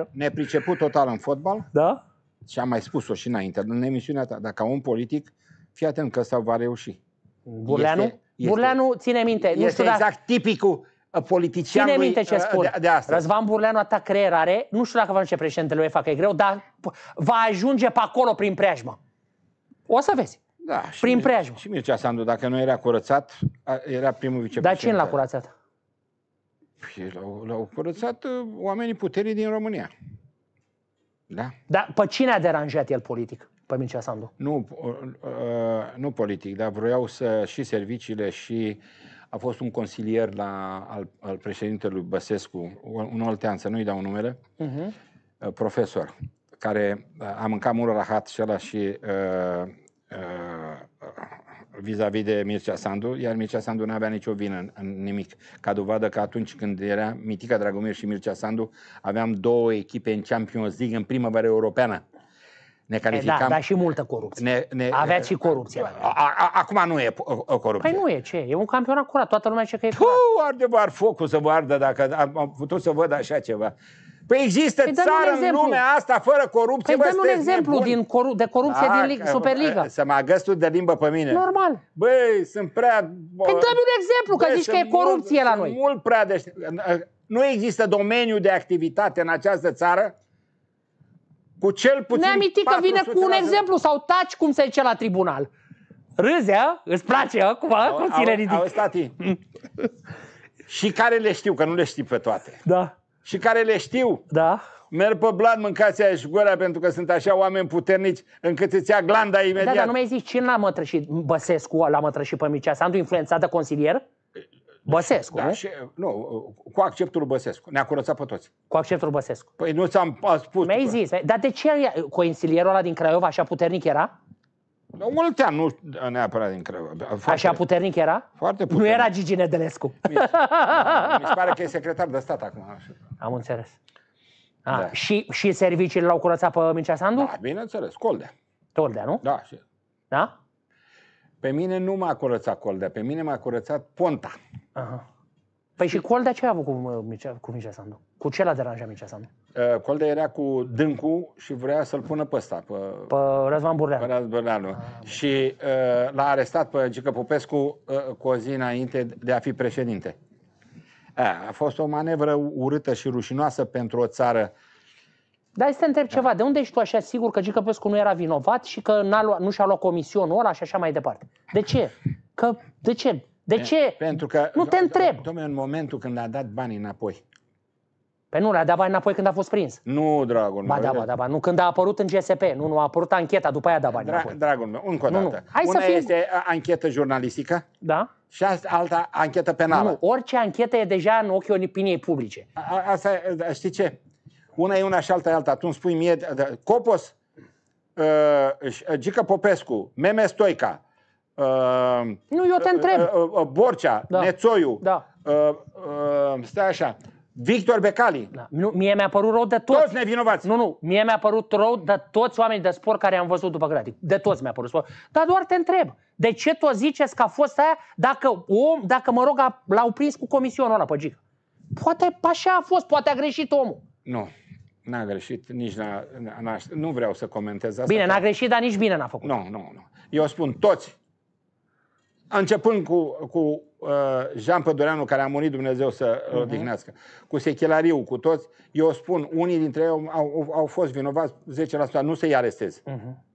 neagră. Nepriceput total în fotbal. Da. Și am mai spus-o și înainte, în emisiunea ta, dacă un politic, fii atent că ăsta va reuși. Burleanu? Este, este, Burleanu, ține minte. Este nu știu exact dacă... tipicul uh, politicianului Ține minte ce uh, spun. De, de asta. Răzvan Burleanu a ta creier are, nu știu dacă va începe președintele UEFA, că e greu, dar va ajunge pe acolo prin preajmă. O să vezi. Da, prin Mir- preajmă. Și Mircea Sandu, dacă nu era curățat, era primul vicepreședinte. Dar cine l-a curățat? L-au, l-au curățat uh, oamenii puterii din România. Da? Dar pe cine a deranjat el politic? Pe Mircea Sandu? Nu, uh, uh, nu politic, dar vroiau să și serviciile și a fost un consilier la, al, al președintelui Băsescu, un oltean, să nu-i dau numele, uh-huh. profesor, care a mâncat mură rahat și ăla și uh, uh, vis-a-vis de Mircea Sandu, iar Mircea Sandu nu avea nicio vină în, în nimic. Ca dovadă că atunci când era Mitica Dragomir și Mircea Sandu, aveam două echipe în Champions League în primăvară europeană. Ne da, calificam... Da, dar și multă corupție. Ne, ne, Aveați și corupție. acum nu e o corupție. Păi nu e, ce? E un campionat curat. Toată lumea zice că e curat. Puh, arde bar focul să vă ardă dacă am putut să văd așa ceva. Păi există păi țară în lumea asta fără corupție. Păi dă un exemplu din coru- de corupție da, din ah, li Superliga. Să mă agăstul de limbă pe mine. Normal. Băi, sunt prea... Păi dă un exemplu, că zici că e corupție la noi. mult prea De Nu există domeniu de activitate în această țară cu cel puțin Ne-am că vine cu un exemplu sau taci cum se zice la tribunal. Râzea, îți place acum, cum ți ridic. Au, au, și care le știu, că nu le știu pe toate. Da și care le știu. Da. Merg pe blan, mâncați aia și gura pentru că sunt așa oameni puternici încât îți ia glanda imediat. Da, dar nu mai zici cine l-a mătrășit Băsescu, l-a mătrășit pe Mircea Sandu, influențat de consilier? Băsescu, da, nu? Și, nu? cu acceptul Băsescu. Ne-a curățat pe toți. Cu acceptul Băsescu. Păi nu ți-am spus. Mi-ai zis. Eh, dar de ce consilierul ăla din Craiova așa puternic era? Oltean, nu neapărat din Craiova. Foarte, Așa puternic era? Foarte puternic. Nu era Gigi Nedelescu. Mi, se pare că e secretar de stat acum. Am înțeles. Ah. da. și, și serviciile l-au curățat pe Mircea Sandu? Da, bineînțeles, Coldea. Coldea, nu? Da. Și... Da? Pe mine nu m-a curățat Coldea, pe mine m-a curățat Ponta. Aha. Păi și Coldea ce a avut cu cu Mircea Sandu? Cu ce l-a deranjat Mircea Sandu? Uh, Coldea era cu Dâncu și vrea să-l pună pe ăsta, pe, pe Răzvan Burleanu. Pe Burleanu. Ah, și uh, l-a arestat pe Gică Popescu uh, cu o zi înainte de a fi președinte. A, a fost o manevră urâtă și rușinoasă pentru o țară. Dar să întreb da. ceva, de unde ești tu așa sigur că Gică Popescu nu era vinovat și că n-a luat, nu și-a luat comisionul ăla și așa mai departe? De ce? Că, de ce? De ce? Pentru că, nu te întreb. Domnule, în momentul când a dat banii înapoi, pe nu, le a dat bani înapoi când a fost prins. Nu, dragul meu. Ba da, ba da, ba. Nu, când a apărut în GSP. Nu, nu, a apărut ancheta, după aia a dat bani Dra- înapoi. Dragul meu, încă o dată. Nu, nu. Hai Una să fim... este anchetă jurnalistică. Da. Și alta anchetă penală. Nu, nu, orice anchetă e deja în ochii opiniei publice. A, asta, da, știi ce? Una e una și alta e alta. Tu îmi spui mie, da, da, Copos, uh, ă, ă, Gica Popescu, Meme Stoica, uh, nu, eu te întreb. Uh, uh, Borcea, da. Nețoiu, da. Uh, uh, stai așa, Victor Becali. Da. Nu, mie mi-a părut rău de toți. Toți nevinovați. Nu, nu. Mie mi-a părut rău de toți oamenii de sport care am văzut după gratic. De toți mi-a părut rău. Dar doar te întreb. De ce tu ziceți că a fost aia dacă, om, dacă mă rog, a, l-au prins cu comisionul ăla pe Gică? Poate așa a fost, poate a greșit omul. Nu, n-a greșit, nici n-a, n-a, nu vreau să comentez asta. Bine, n-a greșit, dar nici bine n-a făcut. Nu, nu, nu. Eu spun toți începând cu, cu uh, Jean Pădureanu, care a murit Dumnezeu să uh-huh. Mhm. odihnească, cu Sechelariu, cu toți, eu spun, unii dintre ei au, au, au fost vinovați 10%, nu să-i arestez. Uh-huh.